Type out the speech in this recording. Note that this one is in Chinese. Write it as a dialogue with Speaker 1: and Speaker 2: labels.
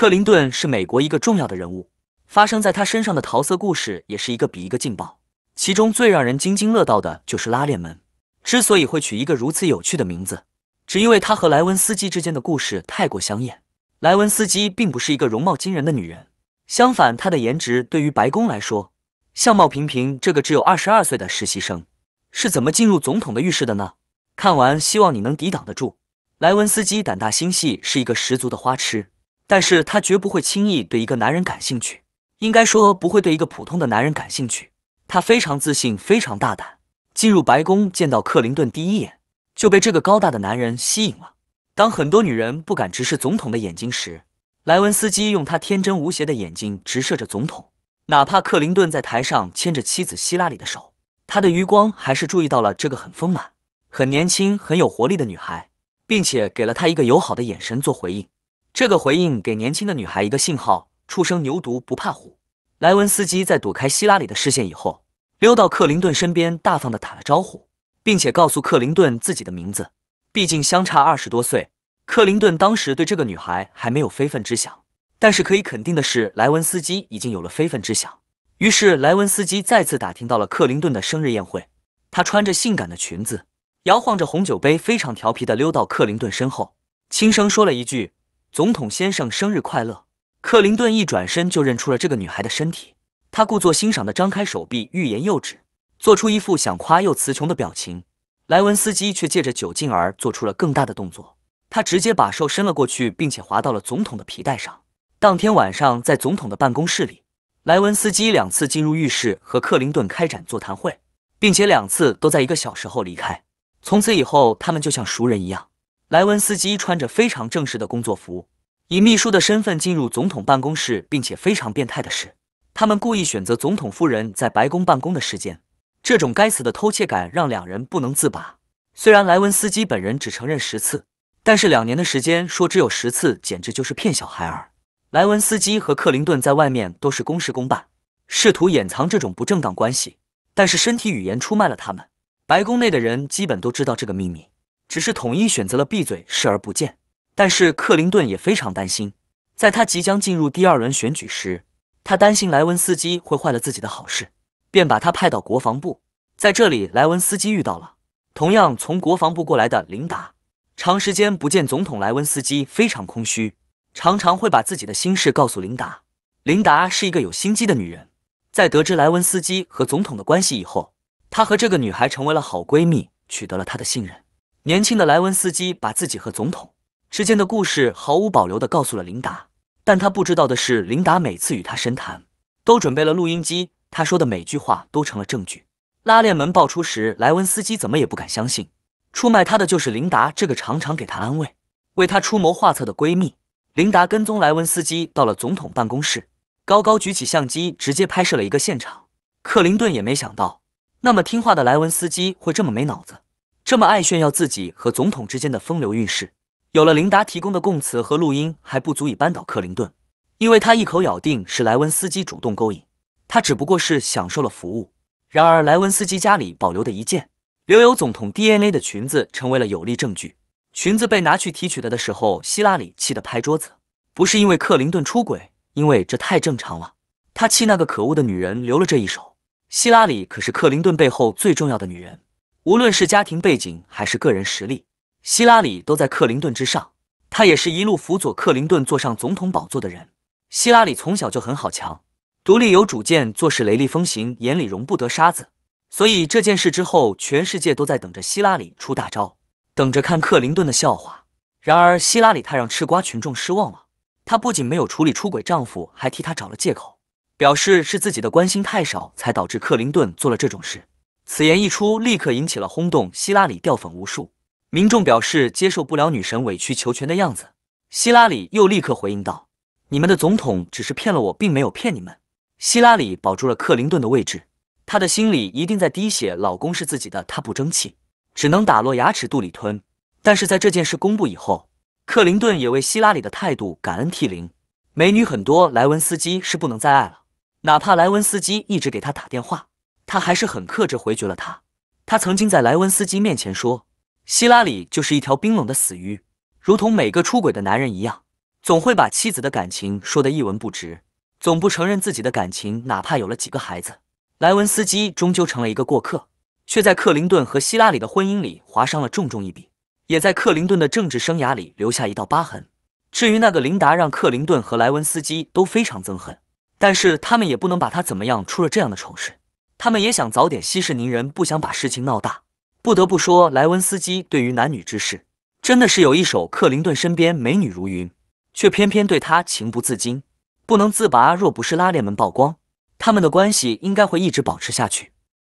Speaker 1: 克林顿是美国一个重要的人物，发生在他身上的桃色故事也是一个比一个劲爆。其中最让人津津乐道的就是拉链门。之所以会取一个如此有趣的名字，只因为他和莱文斯基之间的故事太过香艳。莱文斯基并不是一个容貌惊人的女人，相反，她的颜值对于白宫来说，相貌平平。这个只有二十二岁的实习生是怎么进入总统的浴室的呢？看完希望你能抵挡得住。莱文斯基胆大心细，是一个十足的花痴。但是她绝不会轻易对一个男人感兴趣，应该说不会对一个普通的男人感兴趣。她非常自信，非常大胆。进入白宫，见到克林顿第一眼就被这个高大的男人吸引了。当很多女人不敢直视总统的眼睛时，莱温斯基用他天真无邪的眼睛直射着总统。哪怕克林顿在台上牵着妻子希拉里的手，他的余光还是注意到了这个很丰满、很年轻、很有活力的女孩，并且给了她一个友好的眼神做回应。这个回应给年轻的女孩一个信号：初生牛犊不怕虎。莱文斯基在躲开希拉里的视线以后，溜到克林顿身边，大方的打了招呼，并且告诉克林顿自己的名字。毕竟相差二十多岁，克林顿当时对这个女孩还没有非分之想。但是可以肯定的是，莱文斯基已经有了非分之想。于是，莱文斯基再次打听到了克林顿的生日宴会。她穿着性感的裙子，摇晃着红酒杯，非常调皮的溜到克林顿身后，轻声说了一句。总统先生，生日快乐！克林顿一转身就认出了这个女孩的身体，他故作欣赏地张开手臂，欲言又止，做出一副想夸又词穷的表情。莱文斯基却借着酒劲儿做出了更大的动作，他直接把手伸了过去，并且滑到了总统的皮带上。当天晚上，在总统的办公室里，莱文斯基两次进入浴室和克林顿开展座谈会，并且两次都在一个小时后离开。从此以后，他们就像熟人一样。莱文斯基穿着非常正式的工作服，以秘书的身份进入总统办公室，并且非常变态的是，他们故意选择总统夫人在白宫办公的时间。这种该死的偷窃感让两人不能自拔。虽然莱文斯基本人只承认十次，但是两年的时间说只有十次，简直就是骗小孩儿。莱文斯基和克林顿在外面都是公事公办，试图掩藏这种不正当关系，但是身体语言出卖了他们。白宫内的人基本都知道这个秘密。只是统一选择了闭嘴，视而不见。但是克林顿也非常担心，在他即将进入第二轮选举时，他担心莱文斯机会坏了自己的好事，便把他派到国防部。在这里，莱文斯基遇到了同样从国防部过来的琳达。长时间不见总统，莱文斯基非常空虚，常常会把自己的心事告诉琳达。琳达是一个有心机的女人，在得知莱文斯基和总统的关系以后，她和这个女孩成为了好闺蜜，取得了她的信任。年轻的莱文斯基把自己和总统之间的故事毫无保留地告诉了琳达，但他不知道的是，琳达每次与他深谈都准备了录音机，他说的每句话都成了证据。拉链门爆出时，莱文斯基怎么也不敢相信，出卖他的就是琳达这个常常给他安慰、为他出谋划策的闺蜜。琳达跟踪莱文斯基到了总统办公室，高高举起相机，直接拍摄了一个现场。克林顿也没想到，那么听话的莱文斯机会这么没脑子。这么爱炫耀自己和总统之间的风流韵事，有了琳达提供的供词和录音还不足以扳倒克林顿，因为他一口咬定是莱文斯基主动勾引他，只不过是享受了服务。然而，莱文斯基家里保留的一件留有总统 DNA 的裙子成为了有力证据。裙子被拿去提取的的时候，希拉里气得拍桌子，不是因为克林顿出轨，因为这太正常了。他气那个可恶的女人留了这一手。希拉里可是克林顿背后最重要的女人。无论是家庭背景还是个人实力，希拉里都在克林顿之上。她也是一路辅佐克林顿坐上总统宝座的人。希拉里从小就很好强，独立有主见，做事雷厉风行，眼里容不得沙子。所以这件事之后，全世界都在等着希拉里出大招，等着看克林顿的笑话。然而，希拉里太让吃瓜群众失望了。她不仅没有处理出轨丈夫，还替他找了借口，表示是自己的关心太少，才导致克林顿做了这种事。此言一出，立刻引起了轰动，希拉里掉粉无数。民众表示接受不了女神委曲求全的样子。希拉里又立刻回应道：“你们的总统只是骗了我，并没有骗你们。”希拉里保住了克林顿的位置，她的心里一定在滴血。老公是自己的，她不争气，只能打落牙齿肚里吞。但是在这件事公布以后，克林顿也为希拉里的态度感恩涕零。美女很多，莱文斯基是不能再爱了，哪怕莱文斯基一直给她打电话。他还是很克制，回绝了他。他曾经在莱文斯基面前说，希拉里就是一条冰冷的死鱼，如同每个出轨的男人一样，总会把妻子的感情说得一文不值，总不承认自己的感情。哪怕有了几个孩子，莱文斯基终究成了一个过客，却在克林顿和希拉里的婚姻里划伤了重重一笔，也在克林顿的政治生涯里留下一道疤痕。至于那个琳达，让克林顿和莱文斯基都非常憎恨，但是他们也不能把他怎么样。出了这样的丑事。他们也想早点息事宁人，不想把事情闹大。不得不说，莱文斯基对于男女之事，真的是有一手。克林顿身边美女如云，却偏偏对他情不自禁、不能自拔。若不是拉链门曝光，他们的关系应该会一直保持下去。